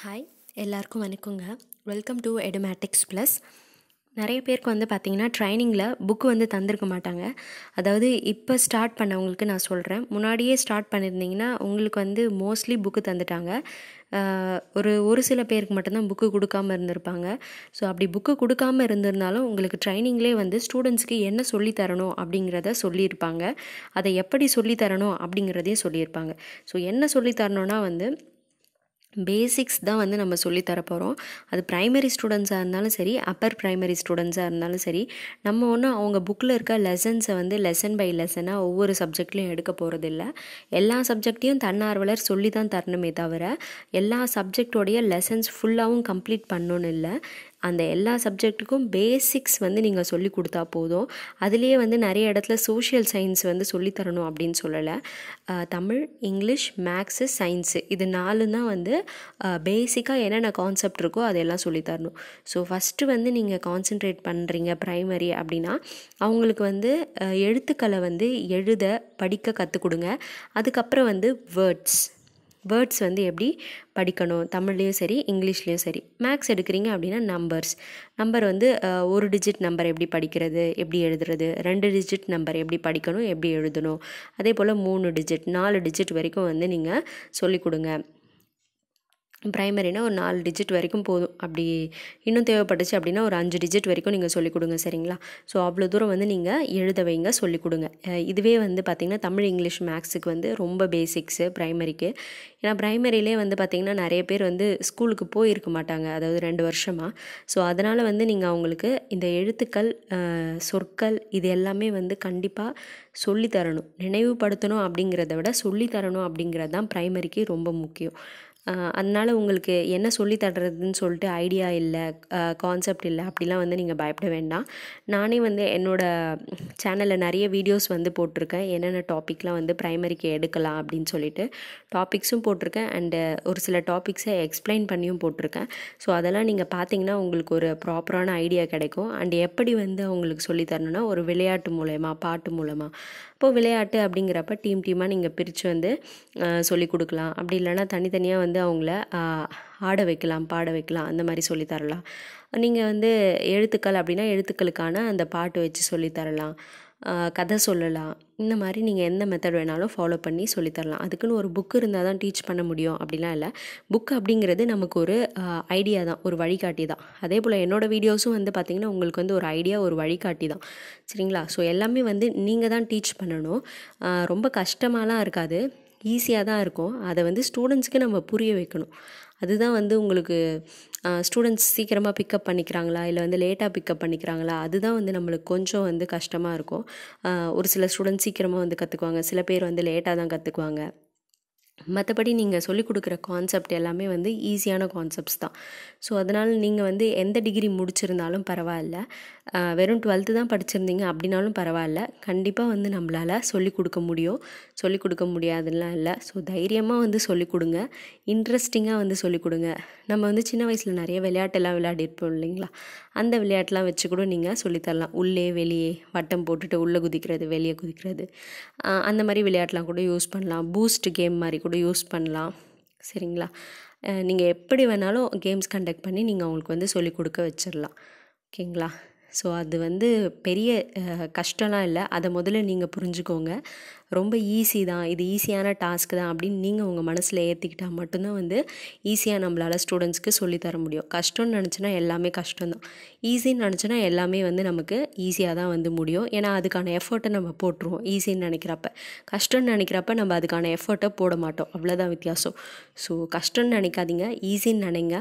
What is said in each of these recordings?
hi எல்லாருக்கும் வணக்கங்க welcome to Edumatics plus நிறைய பேருக்கு வந்து பார்த்திங்கன்னா ட்ரைனிங்கில் புக்கு வந்து தந்திருக்க மாட்டாங்க அதாவது இப்போ ஸ்டார்ட் பண்ணவங்களுக்கு நான் சொல்கிறேன் முன்னாடியே ஸ்டார்ட் பண்ணியிருந்தீங்கன்னா உங்களுக்கு வந்து மோஸ்ட்லி புக்கு தந்துட்டாங்க ஒரு ஒரு சில பேருக்கு மட்டும்தான் புக்கு கொடுக்காமல் இருந்திருப்பாங்க ஸோ அப்படி புக்கு கொடுக்காமல் இருந்திருந்தாலும் உங்களுக்கு ட்ரைனிங்லே வந்து ஸ்டூடெண்ட்ஸ்க்கு என்ன சொல்லித்தரணும் அப்படிங்கிறத சொல்லியிருப்பாங்க அதை எப்படி சொல்லித்தரணும் அப்படிங்கிறதையும் சொல்லியிருப்பாங்க ஸோ என்ன சொல்லித்தரணும்னா வந்து பேசிக்ஸ் தான் வந்து நம்ம சொல்லித்தர போகிறோம் அது ப்ரைமரி ஸ்டூடெண்ட்ஸாக இருந்தாலும் சரி அப்பர் ப்ரைமரி ஸ்டூடெண்ட்ஸாக இருந்தாலும் சரி நம்ம ஒன்றும் அவங்க புக்கில் இருக்க லெசன்ஸை வந்து லெசன் பை லெசனாக ஒவ்வொரு சப்ஜெக்ட்லையும் எடுக்க போகிறதில்ல எல்லா சப்ஜெக்டையும் தன்னார்வலர் சொல்லி தான் தரணுமே தவிர எல்லா சப்ஜெக்டோடைய லெசன்ஸ் ஃபுல்லாகவும் கம்ப்ளீட் பண்ணணும்னு இல்லை அந்த எல்லா சப்ஜெக்ட்டுக்கும் பேசிக்ஸ் வந்து நீங்கள் சொல்லி கொடுத்தா போதும் அதுலேயே வந்து நிறைய இடத்துல சோஷியல் சயின்ஸ் வந்து சொல்லித்தரணும் அப்படின்னு சொல்லலை தமிழ் இங்கிலீஷ் மேக்ஸு சயின்ஸு இது நாலு தான் வந்து பேசிக்காக என்னென்ன கான்செப்ட் இருக்கோ அதெல்லாம் சொல்லித்தரணும் ஸோ ஃபஸ்ட்டு வந்து நீங்கள் கான்சென்ட்ரேட் பண்ணுறீங்க ப்ரைமரி அப்படின்னா அவங்களுக்கு வந்து எழுத்துக்களை வந்து எழுத படிக்க கற்றுக் கொடுங்க அதுக்கப்புறம் வந்து வேர்ட்ஸ் வேர்ட்ஸ் வந்து எப்படி படிக்கணும் தமிழ்லேயும் சரி இங்கிலீஷ்லேயும் சரி மேக்ஸ் எடுக்கிறீங்க அப்படின்னா நம்பர்ஸ் நம்பர் வந்து ஒரு டிஜிட் நம்பர் எப்படி படிக்கிறது எப்படி எழுதுறது ரெண்டு டிஜிட் நம்பர் எப்படி படிக்கணும் எப்படி எழுதணும் அதே போல் மூணு டிஜிட் நாலு டிஜிட் வரைக்கும் வந்து நீங்கள் சொல்லிக் கொடுங்க ப்ரைமரினா ஒரு நாலு டிஜிட் வரைக்கும் போதும் அப்படி இன்னும் தேவைப்பட்டுச்சு அப்படின்னா ஒரு அஞ்சு டிஜிட் வரைக்கும் நீங்கள் சொல்லிக் கொடுங்க சரிங்களா ஸோ அவ்வளோ தூரம் வந்து நீங்கள் எழுத வைங்க சொல்லிக் கொடுங்க இதுவே வந்து பார்த்திங்கன்னா தமிழ் இங்கிலீஷ் மேக்ஸுக்கு வந்து ரொம்ப பேசிக்ஸு ப்ரைமரிக்கு ஏன்னா ப்ரைமரிலே வந்து பார்த்திங்கன்னா நிறைய பேர் வந்து ஸ்கூலுக்கு போயிருக்க மாட்டாங்க அதாவது ரெண்டு வருஷமாக ஸோ அதனால் வந்து நீங்கள் அவங்களுக்கு இந்த எழுத்துக்கள் சொற்கள் இது எல்லாமே வந்து கண்டிப்பாக சொல்லித்தரணும் நினைவுபடுத்தணும் அப்படிங்கிறத விட சொல்லித்தரணும் அப்படிங்கிறது தான் ப்ரைமரிக்கு ரொம்ப முக்கியம் அதனால் உங்களுக்கு என்ன சொல்லி தர்றதுன்னு சொல்லிட்டு ஐடியா இல்லை கான்செப்ட் இல்லை அப்படிலாம் வந்து நீங்கள் பயப்பட வேண்டாம் நானே வந்து என்னோடய சேனலில் நிறைய வீடியோஸ் வந்து போட்டிருக்கேன் என்னென்ன டாப்பிக்லாம் வந்து ப்ரைமரிக்கு எடுக்கலாம் அப்படின்னு சொல்லிட்டு டாபிக்ஸும் போட்டிருக்கேன் அண்டு ஒரு சில டாபிக்ஸை எக்ஸ்பிளைன் பண்ணியும் போட்டிருக்கேன் ஸோ அதெல்லாம் நீங்கள் பார்த்தீங்கன்னா உங்களுக்கு ஒரு ப்ராப்பரான ஐடியா கிடைக்கும் அண்ட் எப்படி வந்து அவங்களுக்கு சொல்லித்தரணுன்னா ஒரு விளையாட்டு மூலயமா பாட்டு மூலமாக இப்போது விளையாட்டு அப்படிங்கிறப்ப டீம் டீமாக நீங்கள் பிரித்து வந்து சொல்லி கொடுக்கலாம் அப்படி இல்லைனா தனித்தனியாக வந்து வந்து அவங்கள ஆட வைக்கலாம் பாட வைக்கலாம் அந்த மாதிரி சொல்லித்தரலாம் நீங்கள் வந்து எழுத்துக்கள் அப்படின்னா எழுத்துக்களுக்கான அந்த பாட்டு வச்சு சொல்லித்தரலாம் கதை சொல்லலாம் இந்த மாதிரி நீங்கள் எந்த மெத்தட் வேணாலும் ஃபாலோ பண்ணி சொல்லித்தரலாம் அதுக்குன்னு ஒரு புக் இருந்தால் தான் டீச் பண்ண முடியும் அப்படிலாம் இல்லை புக் அப்படிங்கிறது நமக்கு ஒரு ஐடியா தான் ஒரு வழிகாட்டி தான் அதே போல் என்னோடய வீடியோஸும் வந்து பார்த்திங்கன்னா உங்களுக்கு வந்து ஒரு ஐடியா ஒரு வழிகாட்டி தான் சரிங்களா ஸோ எல்லாமே வந்து நீங்கள் தான் டீச் பண்ணணும் ரொம்ப கஷ்டமாலாம் இருக்காது ஈஸியாக தான் இருக்கும் அதை வந்து ஸ்டூடெண்ட்ஸ்க்கு நம்ம புரிய வைக்கணும் அதுதான் வந்து உங்களுக்கு ஸ்டூடெண்ட்ஸ் சீக்கிரமாக பிக்கப் பண்ணிக்கிறாங்களா இல்லை வந்து லேட்டாக பிக்கப் பண்ணிக்கிறாங்களா அதுதான் வந்து நம்மளுக்கு கொஞ்சம் வந்து கஷ்டமாக இருக்கும் ஒரு சில ஸ்டூடெண்ட்ஸ் சீக்கிரமாக வந்து கற்றுக்குவாங்க சில பேர் வந்து லேட்டாக தான் கற்றுக்குவாங்க மற்றபடி நீங்கள் சொல்லிக் கொடுக்குற கான்செப்ட் எல்லாமே வந்து ஈஸியான கான்செப்ட்ஸ் தான் ஸோ அதனால் நீங்கள் வந்து எந்த டிகிரி முடிச்சிருந்தாலும் பரவாயில்ல வெறும் டுவெல்த்து தான் படிச்சிருந்தீங்க அப்படின்னாலும் பரவாயில்ல கண்டிப்பாக வந்து நம்மளால் சொல்லிக் கொடுக்க முடியும் சொல்லிக் கொடுக்க முடியாதுலாம் இல்லை ஸோ தைரியமாக வந்து சொல்லிக் கொடுங்க இன்ட்ரெஸ்டிங்காக வந்து சொல்லிக் கொடுங்க நம்ம வந்து சின்ன வயசில் நிறைய விளையாட்டெல்லாம் விளையாடிருப்போம் இல்லைங்களா அந்த விளையாட்டெலாம் வச்சு கூட நீங்கள் சொல்லித்தரலாம் உள்ளே வெளியே வட்டம் போட்டுட்டு உள்ளே குதிக்கிறது வெளியே குதிக்கிறது அந்த மாதிரி விளையாட்டெலாம் கூட யூஸ் பண்ணலாம் பூஸ்ட் கேம் மாதிரி கூட யூஸ் பண்ணலாம் சரிங்களா நீங்கள் எப்படி வேணாலும் கேம்ஸ் கண்டக்ட் பண்ணி நீங்கள் அவங்களுக்கு வந்து சொல்லிக் கொடுக்க வச்சிடலாம் ஓகேங்களா ஸோ அது வந்து பெரிய கஷ்டம்லாம் இல்லை அதை முதல்ல நீங்கள் புரிஞ்சுக்கோங்க ரொம்ப ஈஸி தான் இது ஈஸியான டாஸ்க் தான் அப்படின்னு நீங்கள் உங்கள் மனசில் ஏற்றிக்கிட்டால் மட்டும்தான் வந்து ஈஸியாக நம்மளால் ஸ்டூடெண்ட்ஸ்க்கு சொல்லித்தர முடியும் கஷ்டம்னு நினச்சினா எல்லாமே கஷ்டம்தான் ஈஸின்னு நினச்சினா எல்லாமே வந்து நமக்கு ஈஸியாக தான் வந்து முடியும் ஏன்னா அதுக்கான எஃபர்ட்டை நம்ம போட்டுருவோம் ஈஸின்னு நினைக்கிறப்ப கஷ்டம்னு நினைக்கிறப்ப நம்ம அதுக்கான எஃபர்ட்டை போட மாட்டோம் அவ்வளோதான் வித்தியாசம் ஸோ கஷ்டம்னு நினைக்காதீங்க ஈஸின்னு நினைங்க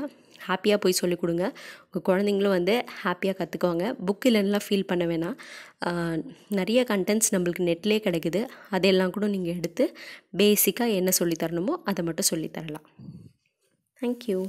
ஹாப்பியாக போய் சொல்லிக் கொடுங்க உங்கள் குழந்தைங்களும் வந்து ஹாப்பியாக கற்றுக்குவாங்க புக் இல்லைன்னா ஃபீல் பண்ண வேணாம் நிறைய கண்டென்ட்ஸ் நம்மளுக்கு நெட்லேயே கிடைக்குது அதையெல்லாம் கூட நீங்கள் எடுத்து பேசிக்காக என்ன சொல்லித்தரணுமோ அதை மட்டும் சொல்லித்தரலாம் தேங்க்யூ